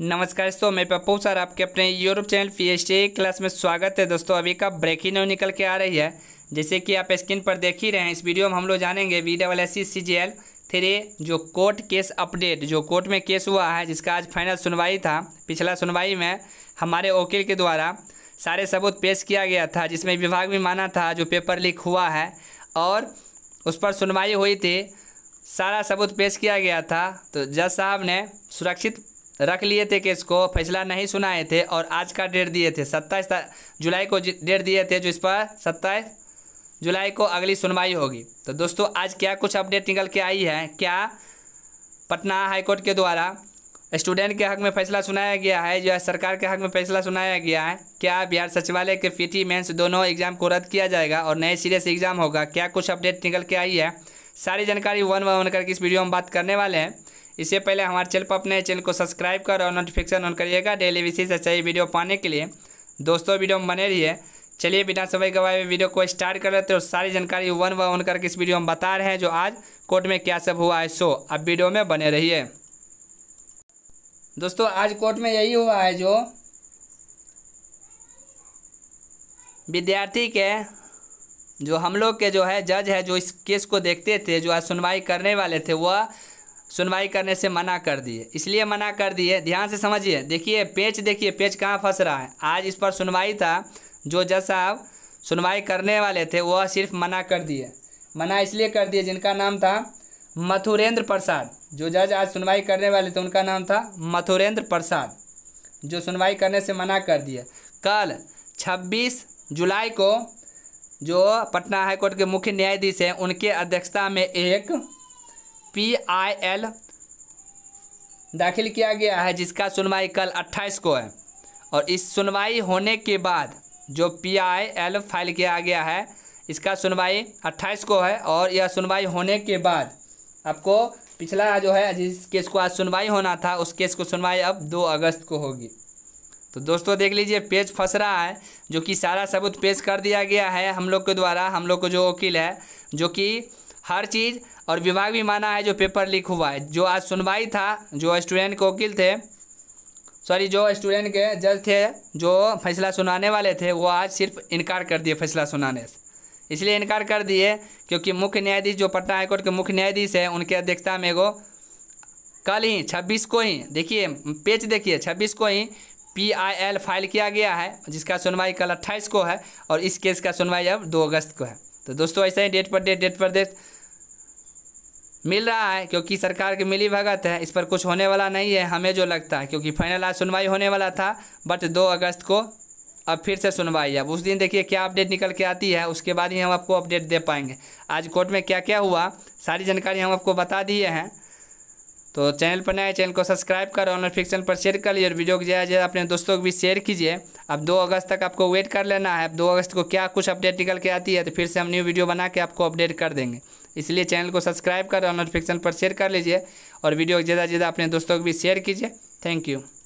नमस्कार दोस्तों मैं पप्पू सर आपके अपने YouTube channel P H class में स्वागत है दोस्तों अभी का ब्रेकिंग न्यूज निकल के आ रही है जैसे कि आप स्क्रीन पर देख ही रहे हैं इस वीडियो में हम लोग जानेंगे V double S C G L three जो कोर्ट केस अपडेट जो कोर्ट में केस हुआ है जिसका आज फाइनल सुनवाई था पिछला सुनवाई में हमारे वकील के द्वारा सारे सबूत पेश किया गया था जिसमें विभाग भी माना था जो पेपर लीक हुआ है और उस पर सुनवाई हुई थी सारा सबूत पेश किया गया था तो जज साहब ने सुरक्षित रख लिए थे केस को फैसला नहीं सुनाए थे और आज का डेट दिए थे सत्ताईस जुलाई को डेट दिए थे जो इस पर सत्ताईस जुलाई को अगली सुनवाई होगी तो दोस्तों आज क्या कुछ अपडेट निकल के आई है क्या पटना हाईकोर्ट के द्वारा स्टूडेंट के हक में फैसला सुनाया गया है जो है सरकार के हक में फैसला सुनाया गया है क्या बिहार सचिवालय के पी टी दोनों एग्जाम को रद्द किया जाएगा और नए सिरे से एग्जाम होगा क्या कुछ अपडेट निकल के आई है सारी जानकारी वन वन करके इस वीडियो में बात करने वाले हैं इससे पहले हमारे चैनल पर अपने चैनल को सब्सक्राइब कर और नोटिफिकेशन ऑन करिएगा डेली विशेष से सही वीडियो पाने के लिए दोस्तों वीडियो में बने रहिए चलिए बिना समय गवाए हुए वीडियो को स्टार्ट कर लेते हैं और सारी जानकारी वन बाय वन करके इस वीडियो में बता रहे हैं जो आज कोर्ट में क्या सब हुआ है सो अब वीडियो में बने रहिए दोस्तों आज कोर्ट में यही हुआ है जो विद्यार्थी के जो हम लोग के जो है जज है जो इस केस को देखते थे जो आज सुनवाई करने वाले थे वह सुनवाई करने से मना कर दिए इसलिए मना कर दिए ध्यान से समझिए देखिए पेच देखिए पेच कहाँ फंस रहा है आज इस पर सुनवाई था जो जज साहब सुनवाई करने वाले थे वह सिर्फ मना कर दिए मना इसलिए कर दिए जिनका नाम था मथुरेंद्र प्रसाद जो जज आज सुनवाई करने वाले थे उनका नाम था मथुरेंद्र प्रसाद जो सुनवाई करने से मना कर दिए कल 26 जुलाई को जो पटना हाईकोर्ट के मुख्य न्यायाधीश हैं उनके अध्यक्षता में एक पी आई एल दाखिल किया गया है जिसका सुनवाई कल 28 को है और इस सुनवाई होने के बाद जो पी आई एल फाइल किया गया है इसका सुनवाई 28 को है और यह सुनवाई होने के बाद आपको पिछला जो है जिस केस को आज सुनवाई होना था उस केस को सुनवाई अब दो अगस्त को होगी तो दोस्तों देख लीजिए पेज फंस रहा है जो कि सारा सबूत पेश कर दिया गया है हम लोग के द्वारा हम लोग को जो वकील है जो कि हर चीज़ और विभाग भी माना है जो पेपर लीक हुआ है जो आज सुनवाई था जो स्टूडेंट के वकील थे सॉरी जो स्टूडेंट के जज थे जो फैसला सुनाने वाले थे वो आज सिर्फ इनकार कर दिए फैसला सुनाने से इसलिए इनकार कर दिए क्योंकि मुख्य न्यायाधीश जो पटना हाईकोर्ट के मुख्य न्यायाधीश है उनके अध्यक्षता में वो कल ही छब्बीस को ही देखिए पेज देखिए छब्बीस को ही पी आई एल फाइल किया गया है जिसका सुनवाई कल अट्ठाईस को है और इस केस का सुनवाई अब दो अगस्त को है तो दोस्तों ऐसा ही डेट पर डेट डेट पर डेट मिल रहा है क्योंकि सरकार की मिली भगत है इस पर कुछ होने वाला नहीं है हमें जो लगता है क्योंकि फाइनल आज सुनवाई होने वाला था बट दो अगस्त को अब फिर से सुनवाई अब उस दिन देखिए क्या अपडेट निकल के आती है उसके बाद ही हम आपको अपडेट दे पाएंगे आज कोर्ट में क्या क्या हुआ सारी जानकारी हम आपको बता दिए हैं तो चैनल पर नए चैनल को सब्सक्राइब कर और नोटिफिकेशन पर शेयर कर लीजिए और वीडियो को ज़्यादा ज़्यादा अपने दोस्तों को भी शेयर कीजिए अब दो अगस्त तक आपको वेट कर लेना है अब दो अगस्त को क्या कुछ अपडेट निकल के आती है तो फिर से हम न्यू वीडियो बना के आपको अपडेट कर देंगे इसलिए चैनल को सब्सक्राइब कर और फिक्शन पर शेयर कर लीजिए और वीडियो को ज़्यादा से ज़्यादा अपने दोस्तों को भी शेयर कीजिए थैंक यू